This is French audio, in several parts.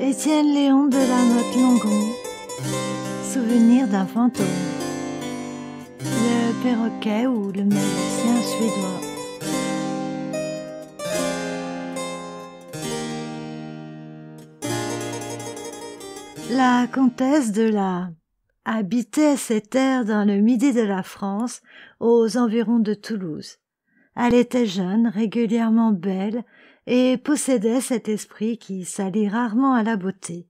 Étienne Léon de la note Longon, souvenir d'un fantôme, le perroquet ou le magicien suédois. La comtesse de la habitait ces terres dans le midi de la France, aux environs de Toulouse. Elle était jeune, régulièrement belle, et possédait cet esprit qui s'allie rarement à la beauté.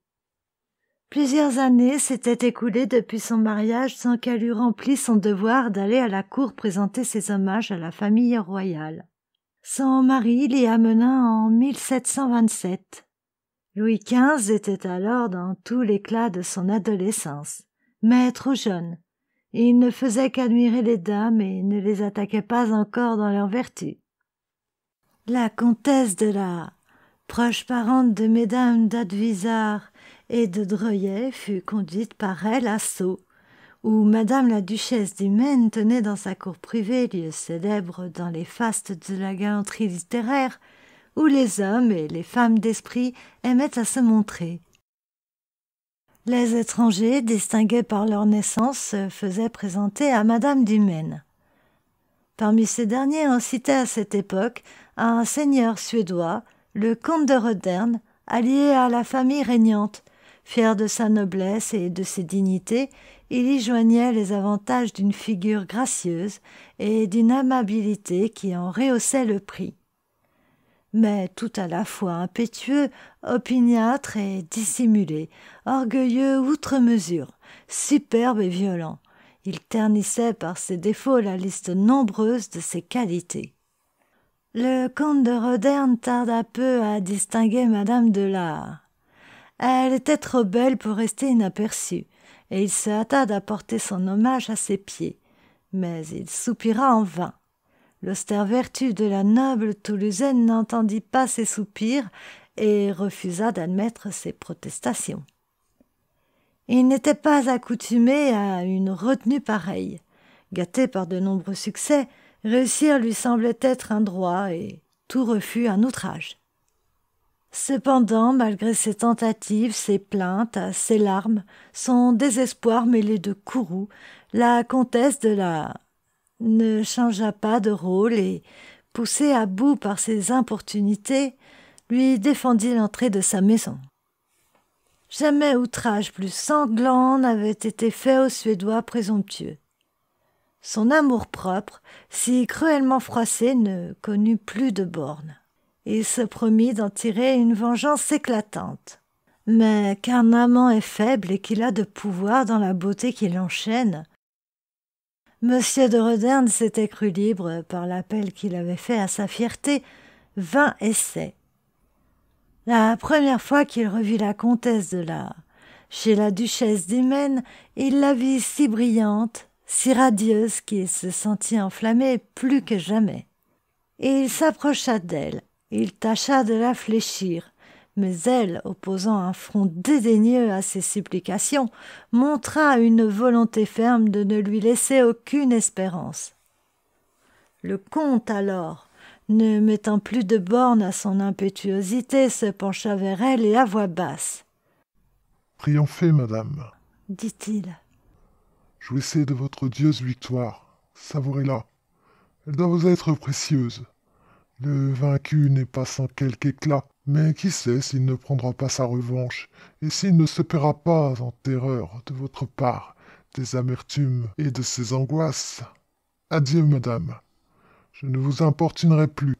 Plusieurs années s'étaient écoulées depuis son mariage sans qu'elle eût rempli son devoir d'aller à la cour présenter ses hommages à la famille royale. Son mari l'y amena en 1727. Louis XV était alors dans tout l'éclat de son adolescence, mais trop jeune. il ne faisait qu'admirer les dames et ne les attaquait pas encore dans leurs vertus. La comtesse de la proche parente de mesdames d'Advisard et de Dreuillet, fut conduite par elle à Sceaux, où madame la duchesse du tenait dans sa cour privée, lieu célèbre dans les fastes de la galanterie littéraire, où les hommes et les femmes d'esprit aimaient à se montrer. Les étrangers, distingués par leur naissance, se faisaient présenter à Madame Maine. Parmi ces derniers, on citait à cette époque un seigneur suédois, le comte de Roderne, allié à la famille régnante. Fier de sa noblesse et de ses dignités, il y joignait les avantages d'une figure gracieuse et d'une amabilité qui en rehaussait le prix mais tout à la fois impétueux, opiniâtre et dissimulé, orgueilleux outre mesure, superbe et violent. Il ternissait par ses défauts la liste nombreuse de ses qualités. Le comte de Roderne tarda peu à distinguer Madame de l'Art. Elle était trop belle pour rester inaperçue, et il se hâta d'apporter son hommage à ses pieds. Mais il soupira en vain. L'austère vertu de la noble Toulousaine n'entendit pas ses soupirs et refusa d'admettre ses protestations. Il n'était pas accoutumé à une retenue pareille. Gâté par de nombreux succès, réussir lui semblait être un droit et tout refus un outrage. Cependant, malgré ses tentatives, ses plaintes, ses larmes, son désespoir mêlé de courroux, la comtesse de la ne changea pas de rôle et, poussé à bout par ses importunités, lui défendit l'entrée de sa maison. Jamais outrage plus sanglant n'avait été fait au Suédois présomptueux. Son amour-propre, si cruellement froissé, ne connut plus de bornes. Il se promit d'en tirer une vengeance éclatante. Mais qu'un amant est faible et qu'il a de pouvoir dans la beauté qui l'enchaîne, Monsieur de Roderne s'était cru libre par l'appel qu'il avait fait à sa fierté, vingt essais. La première fois qu'il revit la comtesse de La, chez la duchesse d'Hymen, il la vit si brillante, si radieuse qu'il se sentit enflammé plus que jamais. Et il s'approcha d'elle, il tâcha de la fléchir, mais elle, opposant un front dédaigneux à ses supplications, montra une volonté ferme de ne lui laisser aucune espérance. Le comte alors, ne mettant plus de bornes à son impétuosité, se pencha vers elle et à voix basse. Triomphez, madame, dit-il. Jouissez de votre odieuse victoire, savourez-la. Elle doit vous être précieuse. Le vaincu n'est pas sans quelque éclat, mais qui sait s'il ne prendra pas sa revanche, et s'il ne se paiera pas en terreur de votre part, des amertumes et de ses angoisses. Adieu, madame. Je ne vous importunerai plus.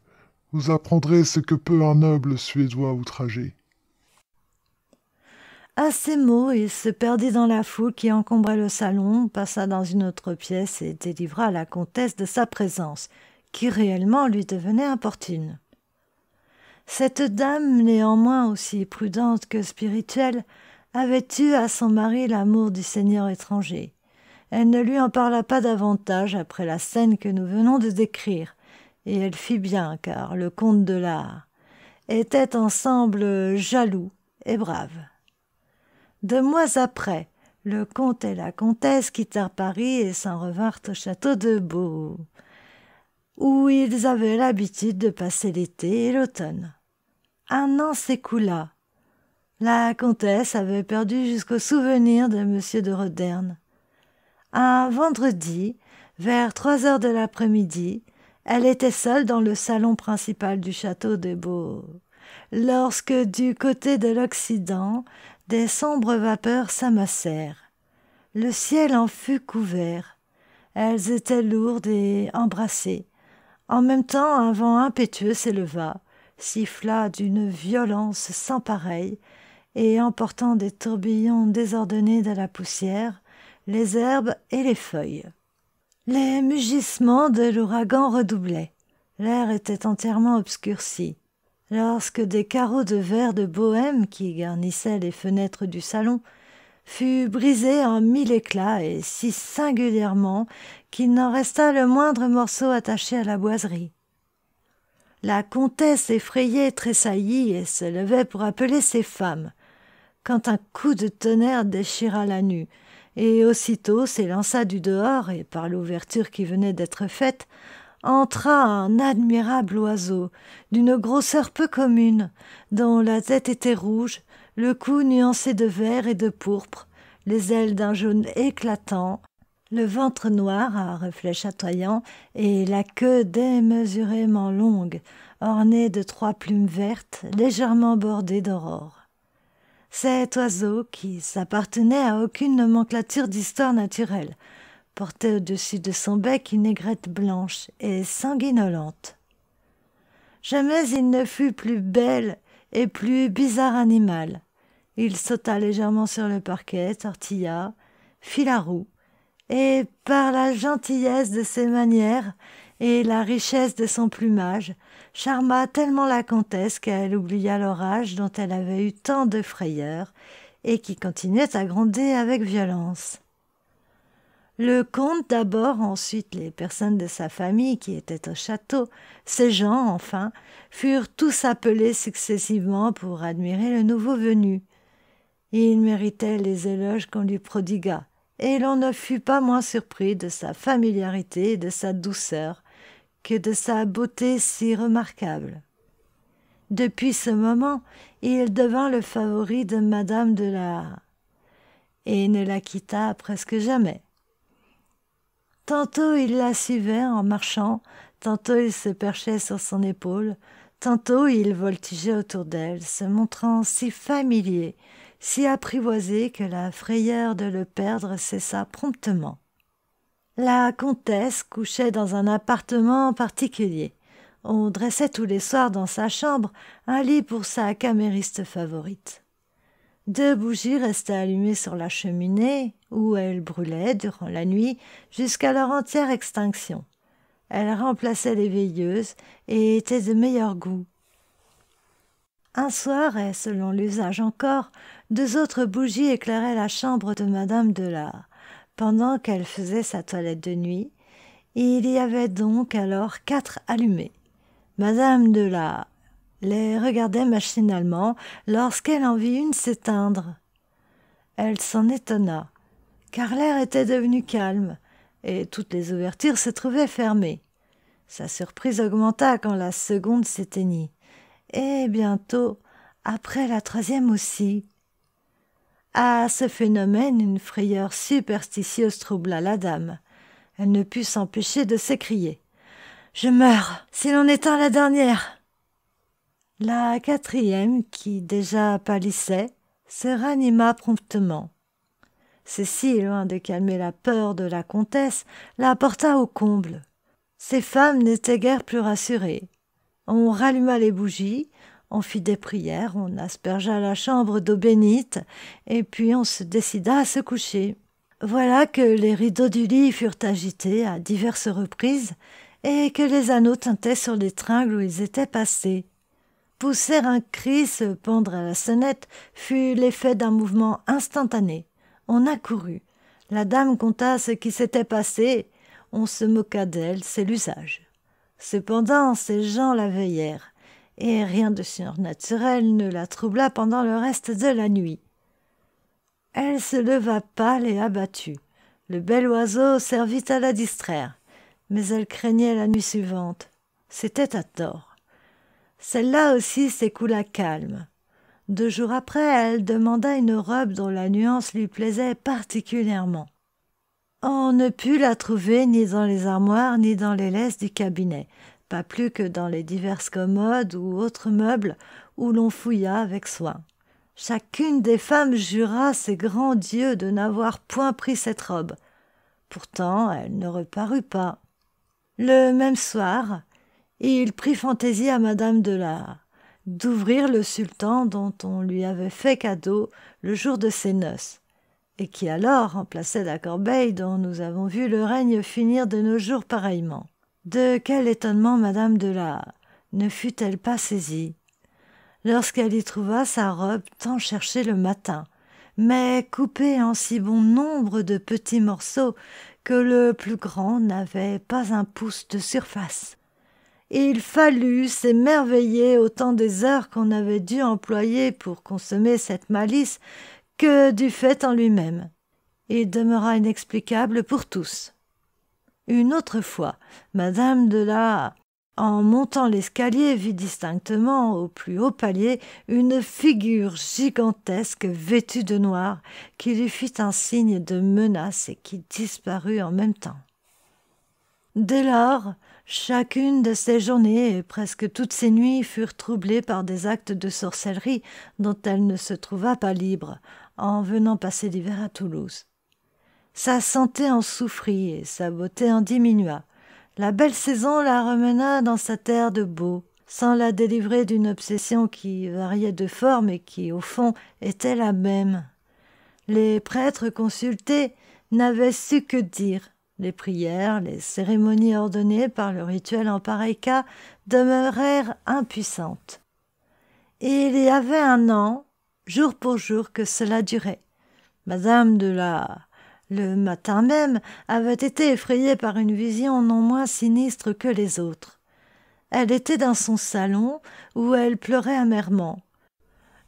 Vous apprendrez ce que peut un noble Suédois outragé. À ces mots, il se perdit dans la foule qui encombrait le salon, passa dans une autre pièce et délivra la comtesse de sa présence, qui réellement lui devenait importune. Cette dame, néanmoins aussi prudente que spirituelle, avait eu à son mari l'amour du seigneur étranger. Elle ne lui en parla pas davantage après la scène que nous venons de décrire, et elle fit bien, car le comte de l'art était ensemble jaloux et brave. Deux mois après, le comte et la comtesse quittèrent Paris et s'en revinrent au château de Beau où ils avaient l'habitude de passer l'été et l'automne. Un an s'écoula. La comtesse avait perdu jusqu'au souvenir de Monsieur de Roderne. Un vendredi, vers trois heures de l'après-midi, elle était seule dans le salon principal du château de Beau. lorsque, du côté de l'Occident, des sombres vapeurs s'amassèrent. Le ciel en fut couvert. Elles étaient lourdes et embrassées en même temps, un vent impétueux s'éleva, siffla d'une violence sans pareille, et emportant des tourbillons désordonnés de la poussière, les herbes et les feuilles. Les mugissements de l'ouragan redoublaient. L'air était entièrement obscurci. Lorsque des carreaux de verre de bohème qui garnissaient les fenêtres du salon fut brisé en mille éclats et si singulièrement qu'il n'en resta le moindre morceau attaché à la boiserie. La comtesse effrayée tressaillit et se levait pour appeler ses femmes, quand un coup de tonnerre déchira la nue, et aussitôt s'élança du dehors et par l'ouverture qui venait d'être faite, entra un admirable oiseau, d'une grosseur peu commune, dont la tête était rouge, le cou nuancé de vert et de pourpre, les ailes d'un jaune éclatant, le ventre noir à reflets chatoyants et la queue démesurément longue, ornée de trois plumes vertes légèrement bordées d'aurore. Cet oiseau, qui s'appartenait à aucune nomenclature d'histoire naturelle, portait au-dessus de son bec une aigrette blanche et sanguinolente. Jamais il ne fut plus belle et plus bizarre animal. Il sauta légèrement sur le parquet, tortilla, fit la roue, et par la gentillesse de ses manières et la richesse de son plumage, charma tellement la comtesse qu'elle oublia l'orage dont elle avait eu tant de frayeur et qui continuait à gronder avec violence. Le comte d'abord, ensuite les personnes de sa famille qui étaient au château, ses gens enfin, furent tous appelés successivement pour admirer le nouveau venu. Il méritait les éloges qu'on lui prodigua, et l'on ne fut pas moins surpris de sa familiarité et de sa douceur que de sa beauté si remarquable. Depuis ce moment, il devint le favori de Madame de la et ne la quitta presque jamais. Tantôt il la suivait en marchant, tantôt il se perchait sur son épaule, Tantôt il voltigeait autour d'elle, se montrant si familier, si apprivoisé que la frayeur de le perdre cessa promptement. La comtesse couchait dans un appartement particulier. On dressait tous les soirs dans sa chambre un lit pour sa camériste favorite. Deux bougies restaient allumées sur la cheminée, où elles brûlaient durant la nuit jusqu'à leur entière extinction. Elle remplaçait les veilleuses et était de meilleur goût. Un soir, et selon l'usage encore, deux autres bougies éclairaient la chambre de Madame la pendant qu'elle faisait sa toilette de nuit. Il y avait donc alors quatre allumées. Madame de la les regardait machinalement lorsqu'elle en vit une s'éteindre. Elle s'en étonna, car l'air était devenu calme, et toutes les ouvertures se trouvaient fermées. Sa surprise augmenta quand la seconde s'éteignit, et bientôt après la troisième aussi. À ce phénomène, une frayeur superstitieuse troubla la dame. Elle ne put s'empêcher de s'écrier. Je meurs, si l'on éteint la dernière. La quatrième, qui déjà pâlissait, se ranima promptement. Cécile, loin de calmer la peur de la comtesse, la porta au comble. Ces femmes n'étaient guère plus rassurées. On ralluma les bougies, on fit des prières, on aspergea la chambre d'eau bénite, et puis on se décida à se coucher. Voilà que les rideaux du lit furent agités à diverses reprises, et que les anneaux tintaient sur les tringles où ils étaient passés. Pousser un cri, se pendre à la sonnette, fut l'effet d'un mouvement instantané. On accourut. La dame conta ce qui s'était passé. On se moqua d'elle, c'est l'usage. Cependant, ces gens la veillèrent, et rien de surnaturel ne la troubla pendant le reste de la nuit. Elle se leva pâle et abattue. Le bel oiseau servit à la distraire, mais elle craignait la nuit suivante. C'était à tort. Celle-là aussi s'écoula calme. Deux jours après, elle demanda une robe dont la nuance lui plaisait particulièrement. On ne put la trouver ni dans les armoires ni dans les laisses du cabinet, pas plus que dans les diverses commodes ou autres meubles où l'on fouilla avec soin. Chacune des femmes jura ses grands dieux de n'avoir point pris cette robe. Pourtant, elle ne reparut pas. Le même soir, il prit fantaisie à madame de la d'ouvrir le sultan dont on lui avait fait cadeau le jour de ses noces, et qui alors remplaçait la corbeille dont nous avons vu le règne finir de nos jours pareillement. De quel étonnement madame de la ne fut-elle pas saisie lorsqu'elle y trouva sa robe tant cherchée le matin, mais coupée en si bon nombre de petits morceaux que le plus grand n'avait pas un pouce de surface il fallut s'émerveiller autant des heures qu'on avait dû employer pour consommer cette malice que du fait en lui-même. Il demeura inexplicable pour tous. Une autre fois, Madame de la en montant l'escalier, vit distinctement au plus haut palier une figure gigantesque vêtue de noir qui lui fit un signe de menace et qui disparut en même temps. Dès lors, Chacune de ces journées et presque toutes ces nuits furent troublées par des actes de sorcellerie dont elle ne se trouva pas libre en venant passer l'hiver à Toulouse. Sa santé en souffrit et sa beauté en diminua. La belle saison la remena dans sa terre de beau, sans la délivrer d'une obsession qui variait de forme et qui, au fond, était la même. Les prêtres consultés n'avaient su que dire. Les prières, les cérémonies ordonnées par le rituel en pareil cas demeurèrent impuissantes. Et il y avait un an, jour pour jour, que cela durait. Madame de la le matin même, avait été effrayée par une vision non moins sinistre que les autres. Elle était dans son salon, où elle pleurait amèrement.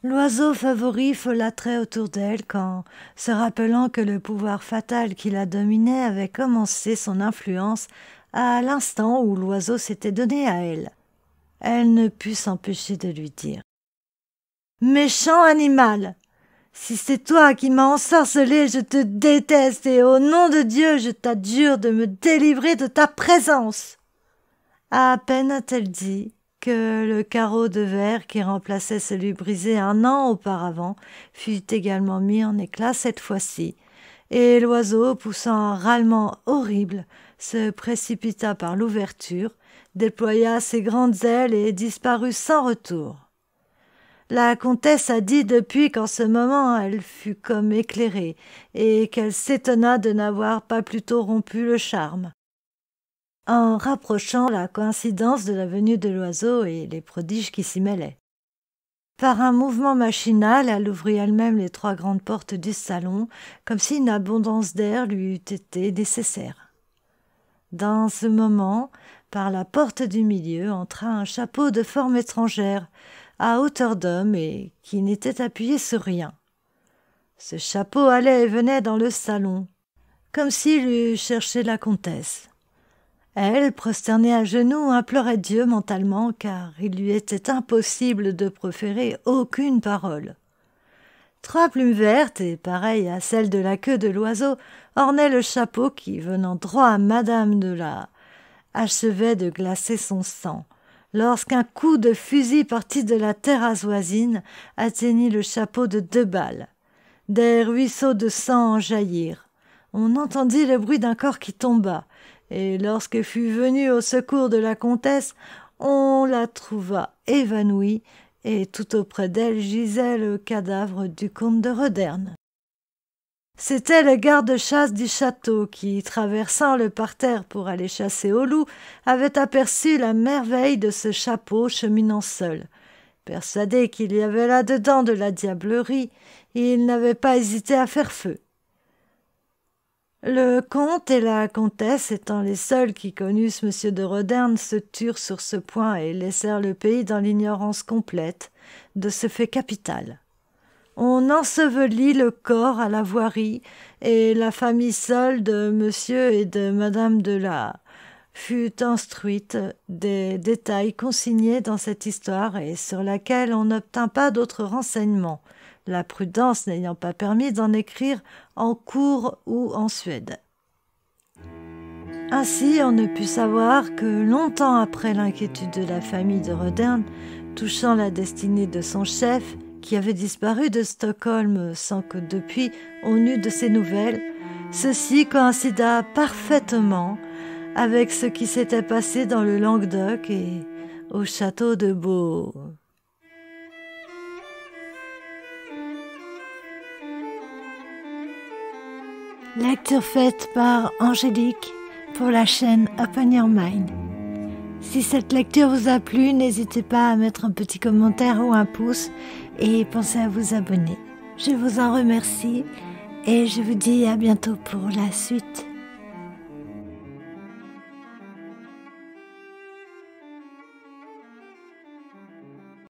L'oiseau favori folâtrait autour d'elle quand, se rappelant que le pouvoir fatal qui la dominait avait commencé son influence à l'instant où l'oiseau s'était donné à elle. Elle ne put s'empêcher de lui dire. Méchant animal. Si c'est toi qui m'as ensorcelé, je te déteste et au nom de Dieu je t'adjure de me délivrer de ta présence. À peine a t-elle dit le carreau de verre qui remplaçait celui brisé un an auparavant fut également mis en éclat cette fois-ci, et l'oiseau, poussant un râlement horrible, se précipita par l'ouverture, déploya ses grandes ailes et disparut sans retour. La comtesse a dit depuis qu'en ce moment elle fut comme éclairée, et qu'elle s'étonna de n'avoir pas plutôt rompu le charme en rapprochant la coïncidence de la venue de l'oiseau et les prodiges qui s'y mêlaient. Par un mouvement machinal, elle ouvrit elle-même les trois grandes portes du salon, comme si une abondance d'air lui eût été nécessaire. Dans ce moment, par la porte du milieu entra un chapeau de forme étrangère, à hauteur d'homme et qui n'était appuyé sur rien. Ce chapeau allait et venait dans le salon, comme s'il eût cherché la comtesse. Elle, prosternée à genoux, implorait Dieu mentalement car il lui était impossible de proférer aucune parole. Trois plumes vertes, et pareilles à celles de la queue de l'oiseau, ornaient le chapeau qui, venant droit à madame de la achevait de glacer son sang, lorsqu'un coup de fusil parti de la terrasse voisine atteignit le chapeau de deux balles. Des ruisseaux de sang en jaillirent. On entendit le bruit d'un corps qui tomba, et lorsque fut venu au secours de la comtesse, on la trouva évanouie, et tout auprès d'elle gisait le cadavre du comte de Roderne. C'était le garde-chasse du château qui, traversant le parterre pour aller chasser au loup, avait aperçu la merveille de ce chapeau cheminant seul. Persuadé qu'il y avait là-dedans de la diablerie, il n'avait pas hésité à faire feu. Le comte et la comtesse étant les seuls qui connussent M. de Roderne se turent sur ce point et laissèrent le pays dans l'ignorance complète de ce fait capital. On ensevelit le corps à la voirie et la famille seule de monsieur et de madame de la fut instruite des détails consignés dans cette histoire et sur laquelle on n'obtint pas d'autres renseignements la prudence n'ayant pas permis d'en écrire en cours ou en Suède. Ainsi, on ne put savoir que longtemps après l'inquiétude de la famille de Rodern touchant la destinée de son chef, qui avait disparu de Stockholm sans que depuis on eût de ses nouvelles, ceci coïncida parfaitement avec ce qui s'était passé dans le Languedoc et au château de Beau. Lecture faite par Angélique pour la chaîne Open Your Mind. Si cette lecture vous a plu, n'hésitez pas à mettre un petit commentaire ou un pouce et pensez à vous abonner. Je vous en remercie et je vous dis à bientôt pour la suite.